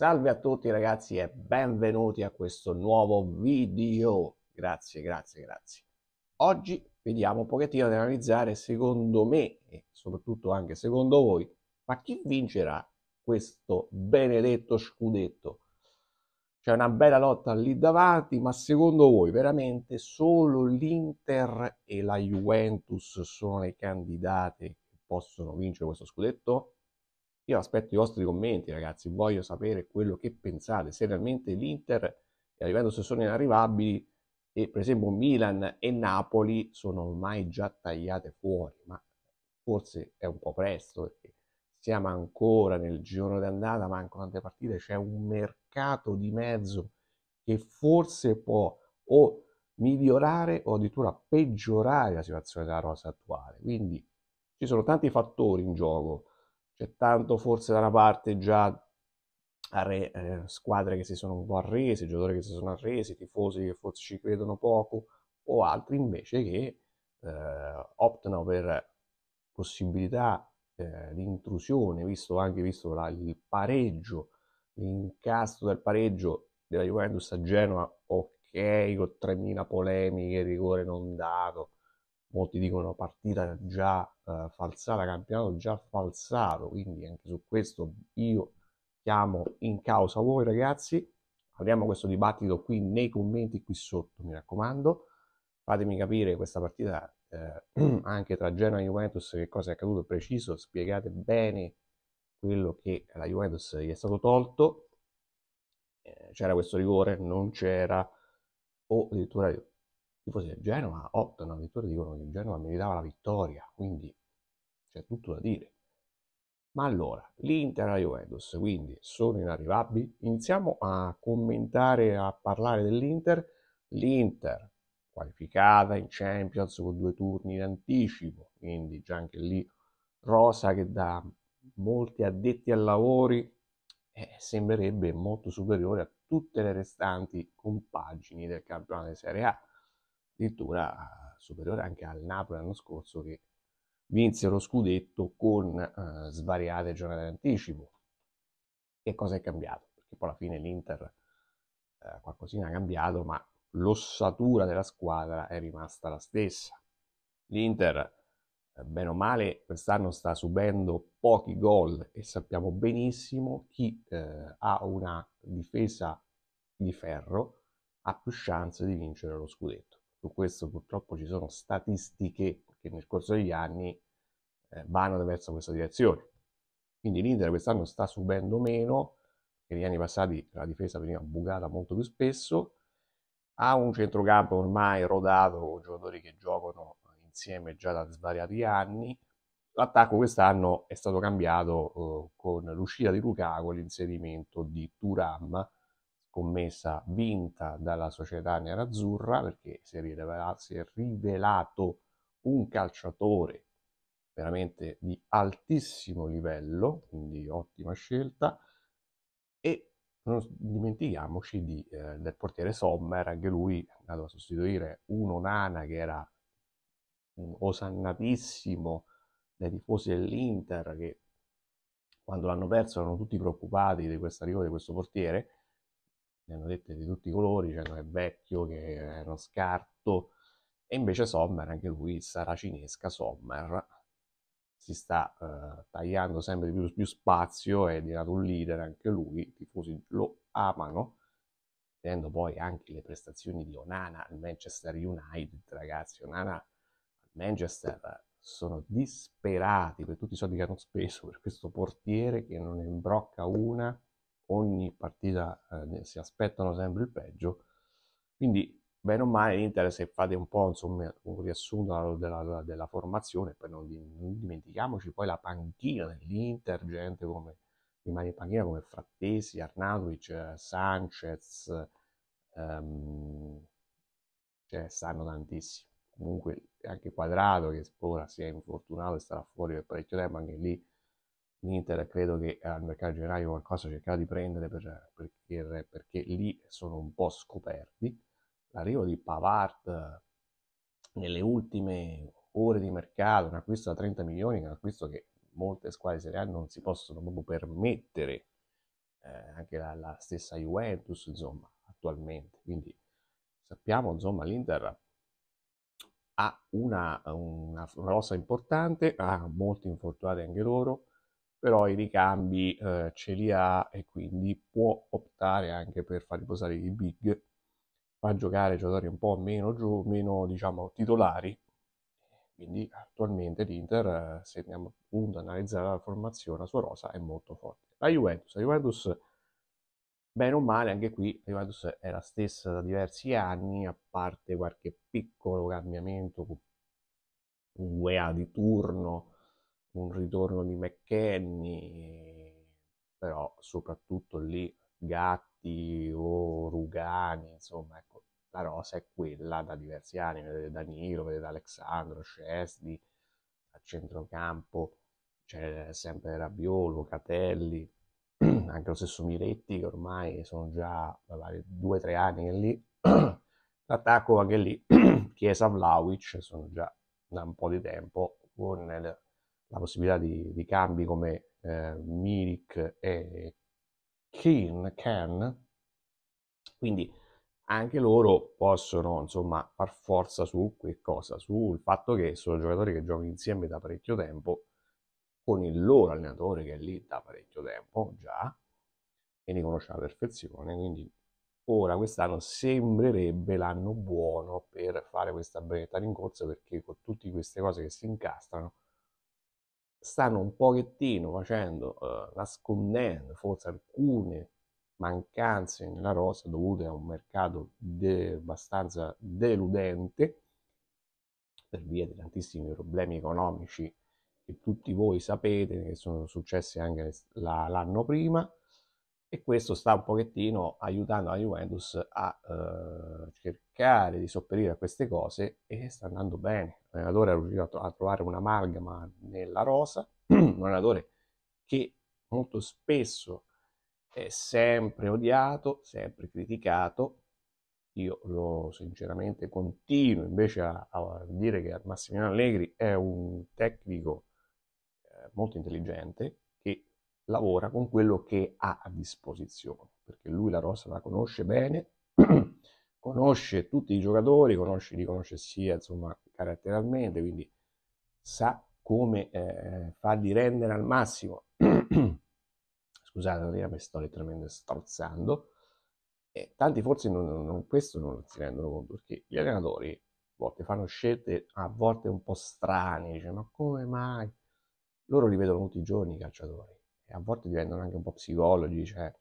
Salve a tutti ragazzi e benvenuti a questo nuovo video. Grazie, grazie, grazie. Oggi vediamo un pochettino di analizzare secondo me e soprattutto anche secondo voi, ma chi vincerà questo benedetto scudetto? C'è una bella lotta lì davanti, ma secondo voi veramente solo l'Inter e la Juventus sono le candidate che possono vincere questo scudetto? Io aspetto i vostri commenti, ragazzi. Voglio sapere quello che pensate. Se realmente l'Inter è arrivando se sono inarrivabili e per esempio Milan e Napoli sono ormai già tagliate fuori, ma forse è un po' presto perché siamo ancora nel giorno d'andata, mancano tante partite, c'è un mercato di mezzo che forse può o migliorare o addirittura peggiorare la situazione della rosa attuale. Quindi ci sono tanti fattori in gioco c'è tanto forse da una parte già re, eh, squadre che si sono un po' arrese, giocatori che si sono arresi, tifosi che forse ci credono poco o altri invece che eh, optano per possibilità eh, di intrusione, visto anche visto la, il pareggio, l'incasto del pareggio della Juventus a Genova, ok, con 3.000 polemiche, rigore non dato, molti dicono partita già eh, falsata, campionato già falsato, quindi anche su questo io chiamo in causa voi ragazzi, apriamo questo dibattito qui nei commenti qui sotto, mi raccomando, fatemi capire questa partita eh, anche tra Genoa e Juventus che cosa è accaduto preciso, spiegate bene quello che la Juventus gli è stato tolto, eh, c'era questo rigore, non c'era, o addirittura se del Genoa, 8 una vittoria dicono che il Genoa meritava la vittoria, quindi c'è tutto da dire. Ma allora, l'Inter e la Juventus, quindi sono inarrivabili. Iniziamo a commentare, a parlare dell'Inter. L'Inter qualificata in Champions con due turni in anticipo, quindi già anche lì rosa che da molti addetti ai lavori eh, sembrerebbe molto superiore a tutte le restanti compagini del campionato di Serie A addirittura superiore anche al Napoli l'anno scorso che vinse lo scudetto con eh, svariate giornate d'anticipo. Che cosa è cambiato? Perché poi alla fine l'Inter eh, qualcosina ha cambiato, ma l'ossatura della squadra è rimasta la stessa. L'Inter, eh, bene o male, quest'anno sta subendo pochi gol e sappiamo benissimo chi eh, ha una difesa di ferro ha più chance di vincere lo scudetto. Su questo purtroppo ci sono statistiche che nel corso degli anni eh, vanno verso questa direzione. Quindi l'Inter quest'anno sta subendo meno, negli anni passati la difesa veniva bugata molto più spesso, ha un centrocampo ormai rodato con giocatori che giocano insieme già da svariati anni. L'attacco quest'anno è stato cambiato eh, con l'uscita di Lukaku e l'inserimento di Turam, scommessa vinta dalla società nerazzurra perché si è, rivelato, si è rivelato un calciatore veramente di altissimo livello, quindi ottima scelta. E non dimentichiamoci di, eh, del portiere Sommer, anche lui è andato a sostituire uno Nana che era un osannatissimo dai tifosi dell'Inter che quando l'hanno perso erano tutti preoccupati di questa rigore di questo portiere ne hanno dette di tutti i colori, cioè che è vecchio, che è uno scarto, e invece Sommer, anche lui, saracinesca Sommer, si sta eh, tagliando sempre più, più spazio, è diventato un leader anche lui, i tifosi lo amano, vedendo poi anche le prestazioni di Onana al Manchester United, ragazzi, Onana al Manchester sono disperati per tutti i soldi che hanno speso per questo portiere che non ne imbrocca una ogni partita eh, si aspettano sempre il peggio, quindi bene o male l'Inter se fate un po' insomma, un riassunto della, della, della formazione, poi non, non, dimentichiamoci poi la panchina dell'Inter, gente come rimane in panchina come Frattesi, Arnautovic, eh, Sanchez, ehm, cioè stanno tantissimi. Comunque anche Quadrado che ora si è infortunato e starà fuori per parecchio tempo, anche lì l'Inter credo che eh, al mercato gennaio qualcosa cercherà di prendere per, perché, perché, lì sono un po' scoperti. L'arrivo di Pavard eh, nelle ultime ore di mercato, un acquisto da 30 milioni, un acquisto che molte squadre Serie A non si possono proprio permettere, eh, anche la, la, stessa Juventus, insomma, attualmente. Quindi sappiamo, insomma, l'Inter ha una, una, una rossa importante, ha molti infortunati anche loro, però i ricambi eh, ce li ha e quindi può optare anche per far riposare i big, fa giocare giocatori un po' meno, gio- meno diciamo, titolari. Quindi attualmente l'Inter, eh, se andiamo appunto ad analizzare la formazione, la sua rosa è molto forte. La Juventus, la Juventus bene o male, anche qui la Juventus è la stessa da diversi anni, a parte qualche piccolo cambiamento un UEA di turno, un ritorno di McKenny, però soprattutto lì Gatti o Rugani, insomma, ecco, la rosa è quella da diversi anni, vedete Danilo, vedete Alexandro, Scesdi, a centrocampo c'è sempre Rabiolo, Catelli, anche lo stesso Miretti che ormai sono già vabbè, due o tre anni lì, l'attacco anche lì, Chiesa Vlaovic, sono già da un po' di tempo con la possibilità di, di cambi come eh, Milik e Kin, Can, quindi anche loro possono insomma far forza su che cosa? Sul fatto che sono giocatori che giocano insieme da parecchio tempo con il loro allenatore che è lì da parecchio tempo già e ne conosce alla perfezione, quindi ora quest'anno sembrerebbe l'anno buono per fare questa brevetta rincorsa perché con tutte queste cose che si incastrano stanno un pochettino facendo, eh, nascondendo forse alcune mancanze nella rosa dovute a un mercato de- abbastanza deludente per via di tantissimi problemi economici che tutti voi sapete che sono successi anche la- l'anno prima e questo sta un pochettino aiutando la Juventus a eh, cercare di sopperire a queste cose e sta andando bene. L'allenatore è riuscito a trovare un'amalgama nella rosa, un allenatore che molto spesso è sempre odiato, sempre criticato. Io lo sinceramente continuo invece a, a dire che Massimiliano Allegri è un tecnico eh, molto intelligente, lavora con quello che ha a disposizione, perché lui la rossa la conosce bene, conosce tutti i giocatori, conosce, li conosce sia insomma, caratterialmente, quindi sa come eh, farli rendere al massimo. Scusate, Andrea, mi sto letteralmente strozzando. E tanti forse non, non, questo non si rendono conto, perché gli allenatori a volte fanno scelte a volte un po' strane, dice, ma come mai? Loro li vedono tutti i giorni i calciatori e a volte diventano anche un po' psicologi, cioè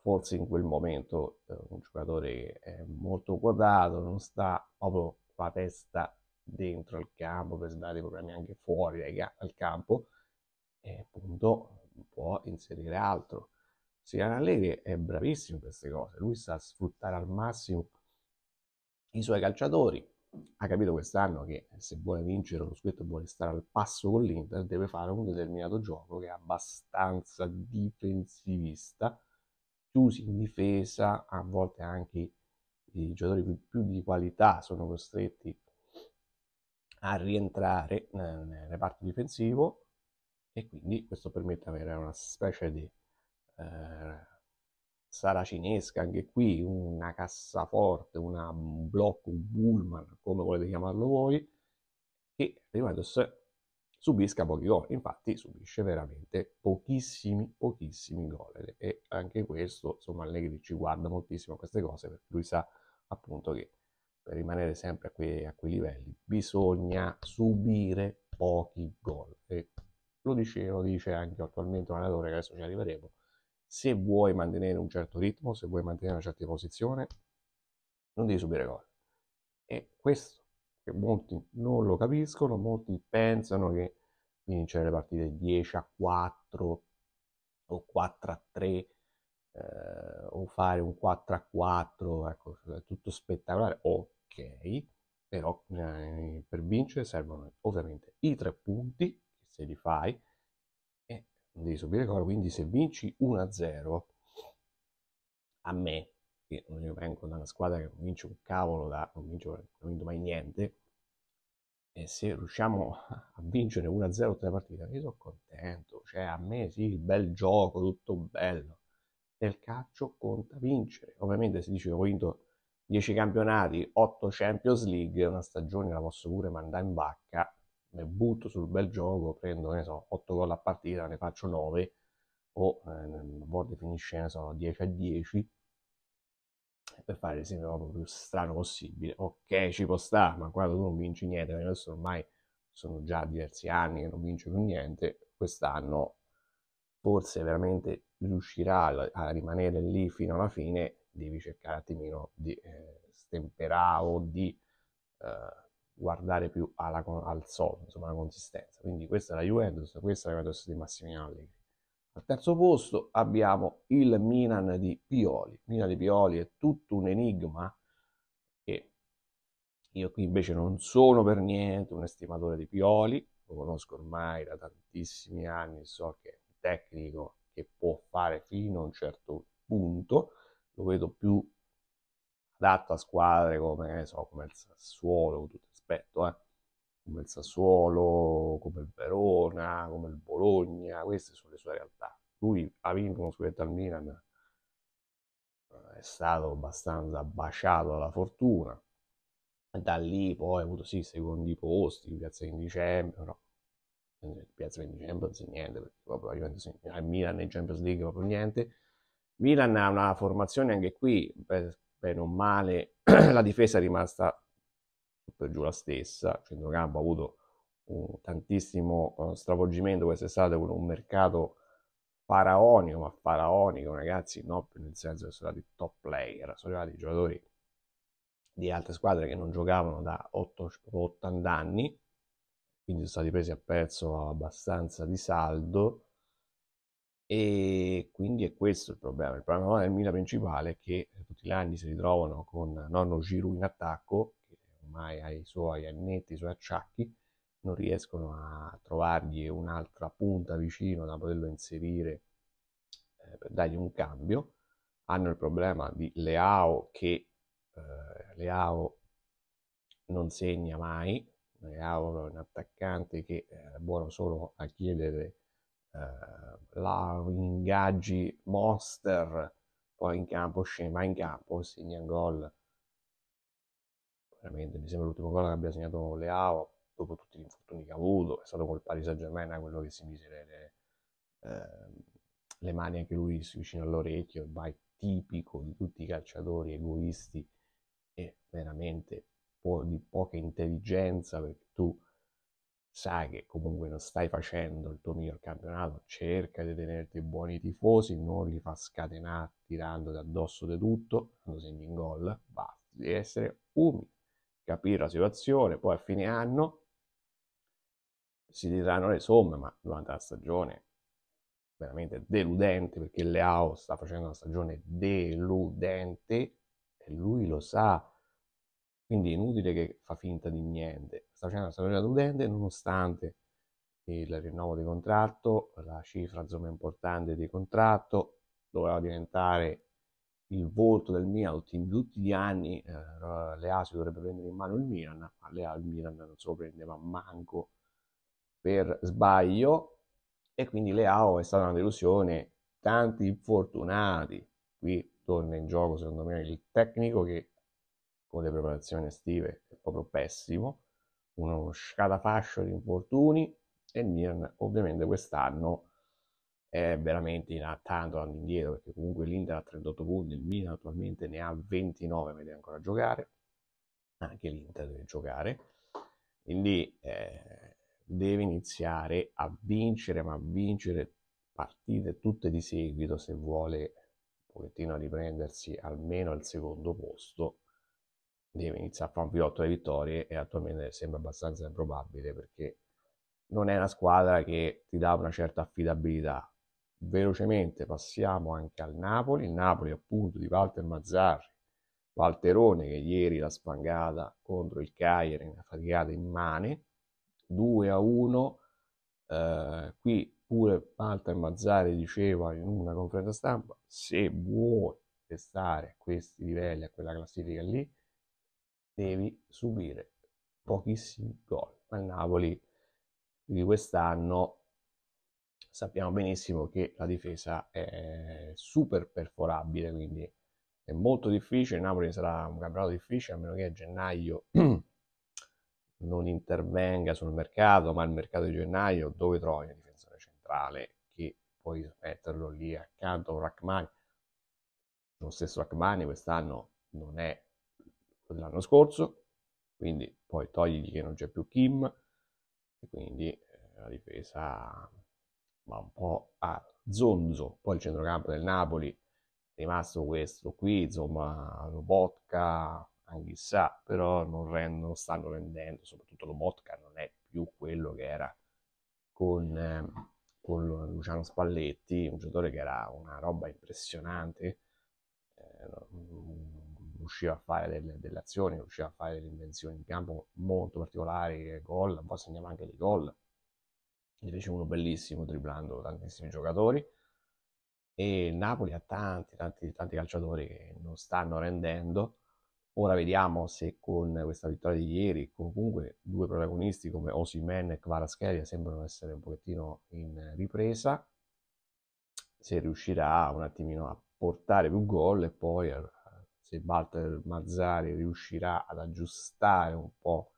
forse in quel momento eh, un giocatore è molto quotato non sta proprio la testa dentro al campo per dare i problemi anche fuori dal campo e appunto può inserire altro. Siano Allegri è bravissimo in queste cose, lui sa sfruttare al massimo i suoi calciatori, ha capito quest'anno che se vuole vincere lo scudetto vuole stare al passo con l'Inter deve fare un determinato gioco che è abbastanza difensivista, chiusi in difesa, a volte anche i giocatori più, più di qualità sono costretti a rientrare nel reparto difensivo e quindi questo permette di avere una specie di eh, saracinesca, anche qui una cassaforte, una, un blocco, un bullman, come volete chiamarlo voi, che Juventus subisca pochi gol. Infatti subisce veramente pochissimi, pochissimi gol. E anche questo, insomma, Allegri ci guarda moltissimo a queste cose, perché lui sa appunto che per rimanere sempre a quei, a quei livelli bisogna subire pochi gol. E lo dice, lo dice anche attualmente un allenatore che adesso ci arriveremo, se vuoi mantenere un certo ritmo, se vuoi mantenere una certa posizione, non devi subire gol. E questo che molti non lo capiscono, molti pensano che vincere le partite 10 a 4 o 4 a 3 eh, o fare un 4 a 4, ecco, è tutto spettacolare, ok, però eh, per vincere servono ovviamente i tre punti, se li fai, devi subire gol, quindi se vinci 1-0, a me, che non io vengo da una squadra che non vince un cavolo, da, non, vince, non vinto mai niente, e se riusciamo a vincere 1-0 tutte le partite, io sono contento, cioè a me sì, il bel gioco, tutto bello, nel calcio conta vincere, ovviamente se dici che ho vinto 10 campionati, 8 Champions League, una stagione la posso pure mandare in vacca, mi butto sul bel gioco, prendo, ne so, 8 gol a partita, ne faccio 9, o eh, a volte finisce, ne so, 10 a 10, per fare l'esempio proprio più strano possibile. Ok, ci può stare, ma quando tu non vinci niente, adesso ormai sono già diversi anni che non vince più niente, quest'anno forse veramente riuscirà a rimanere lì fino alla fine, devi cercare un attimino di eh, stemperare o di eh, guardare più alla, al soldo, insomma alla consistenza. Quindi questa è la Juventus, questa è la Juventus di Massimiliano Allegri. Al terzo posto abbiamo il Milan di Pioli. Milan di Pioli è tutto un enigma e io qui invece non sono per niente un estimatore di Pioli, lo conosco ormai da tantissimi anni, so che è un tecnico che può fare fino a un certo punto, lo vedo più adatto a squadre come, so, come il Sassuolo, tutte rispetto, eh? come il Sassuolo, come il Verona, come il Bologna, queste sono le sue realtà. Lui ha vinto uno scudetto al Milan, eh, è stato abbastanza baciato dalla fortuna, da lì poi ha avuto sì i secondi posti, piazza in dicembre, però piazza in Champions niente, perché proprio la Juventus al eh, Milan e Champions League proprio niente. Milan ha una formazione anche qui, bene o male, la difesa è rimasta per giù la stessa, il centrocampo ha avuto un tantissimo eh, stravolgimento quest'estate con un mercato faraonico, ma faraonico ragazzi, no, nel senso che sono stati top player, sono arrivati giocatori di altre squadre che non giocavano da 8, 80 anni, quindi sono stati presi a pezzo abbastanza di saldo e quindi è questo il problema. Il problema del Milan principale è che tutti gli anni si ritrovano con nonno Giroud in attacco ormai ha suoi annetti, ai suoi acciacchi, non riescono a trovargli un'altra punta vicino da poterlo inserire eh, per dargli un cambio. Hanno il problema di Leao che eh, Leao non segna mai, Leao è un attaccante che eh, è buono solo a chiedere eh, la ingaggi monster, poi in campo scema in campo, segna gol veramente mi sembra l'ultimo gol che abbia segnato Leao dopo tutti gli infortuni che ha avuto, è stato col Paris Saint Germain quello che si mise le, le, ehm, le mani anche lui vicino all'orecchio, vai tipico di tutti i calciatori egoisti e veramente po- di poca intelligenza perché tu sai che comunque non stai facendo il tuo miglior campionato, cerca di tenerti buoni tifosi, non li fa scatenare tirando da addosso di tutto, quando segni in gol, basta, di essere umile capire la situazione, poi a fine anno si diranno le somme, ma durante la stagione veramente deludente perché Leao sta facendo una stagione deludente e lui lo sa. Quindi è inutile che fa finta di niente. Sta facendo una stagione deludente nonostante il rinnovo di contratto, la cifra insomma importante di contratto doveva diventare il volto del Milan in tutti gli anni eh, Leao dovrebbe prendere in mano il Milan ma Leao il Milan non se lo prendeva manco per sbaglio e quindi Leao è stata una delusione tanti infortunati qui torna in gioco secondo me il tecnico che con le preparazioni estive è proprio pessimo uno scatafascio di infortuni e il Milan ovviamente quest'anno è veramente in, tanto anni indietro perché comunque l'Inter ha 38 punti, il Milan attualmente ne ha 29 ma deve ancora giocare, anche l'Inter deve giocare, quindi eh, deve iniziare a vincere, ma a vincere partite tutte di seguito se vuole un pochettino riprendersi almeno al secondo posto deve iniziare a fare un pilotto alle vittorie e attualmente sembra abbastanza improbabile perché non è una squadra che ti dà una certa affidabilità velocemente passiamo anche al Napoli, il Napoli appunto di Walter Mazzarri, Valterone che ieri l'ha spangata contro il Cagliari, una faticata immane, 2 a 1, eh, qui pure Walter Mazzari diceva in una conferenza stampa, se vuoi restare a questi livelli, a quella classifica lì, devi subire pochissimi gol, ma il Napoli di quest'anno sappiamo benissimo che la difesa è super perforabile, quindi è molto difficile. Napoli sarà un campionato difficile a meno che a gennaio non intervenga sul mercato, ma il mercato di gennaio dove trovi un difensore centrale che puoi metterlo lì accanto a un Rachmani? Lo stesso Rachmani quest'anno non è dell'anno scorso, quindi poi togli che non c'è più Kim, e quindi eh, la difesa ma un po' a zonzo. Poi il centrocampo del Napoli è rimasto questo qui, insomma, Lobotka, chissà, però non, rendono, stanno rendendo, soprattutto Lobotka non è più quello che era con, eh, con Luciano Spalletti, un giocatore che era una roba impressionante, riusciva eh, mm, a fare delle, delle, azioni, riusciva a fare delle invenzioni in campo molto particolari, gol, poi segnava anche dei gol ne fece uno bellissimo triplando tantissimi giocatori e Napoli ha tanti, tanti, tanti calciatori che non stanno rendendo. Ora vediamo se con questa vittoria di ieri, comunque due protagonisti come Osimen e Kvaratskhelia sembrano essere un pochettino in ripresa, se riuscirà un attimino a portare più gol e poi eh, se Walter Mazzari riuscirà ad aggiustare un po'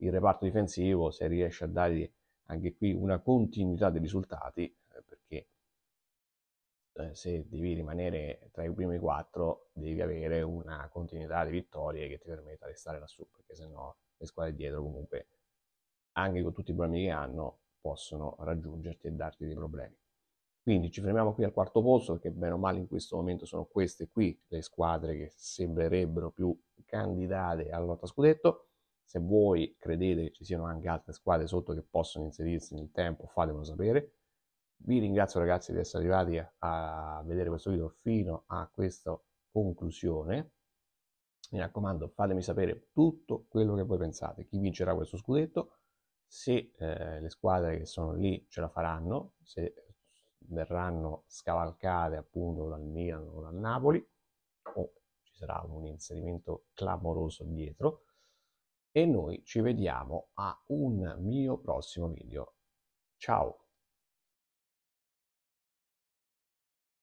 il reparto difensivo, se riesce a dargli anche qui una continuità dei risultati, eh, perché eh, se devi rimanere tra i primi quattro devi avere una continuità di vittorie che ti permetta di stare lassù, perché sennò le squadre dietro comunque, anche con tutti i problemi che hanno, possono raggiungerti e darti dei problemi. Quindi ci fermiamo qui al quarto posto, perché bene o male in questo momento sono queste qui le squadre che sembrerebbero più candidate alla lotta scudetto. Se voi credete che ci siano anche altre squadre sotto che possono inserirsi nel tempo, fatemelo sapere. Vi ringrazio ragazzi di essere arrivati a vedere questo video fino a questa conclusione. Mi raccomando, fatemi sapere tutto quello che voi pensate. Chi vincerà questo scudetto? Se eh, le squadre che sono lì ce la faranno, se verranno scavalcate appunto dal Milan o dal Napoli, o ci sarà un inserimento clamoroso dietro e noi ci vediamo a un mio prossimo video. Ciao!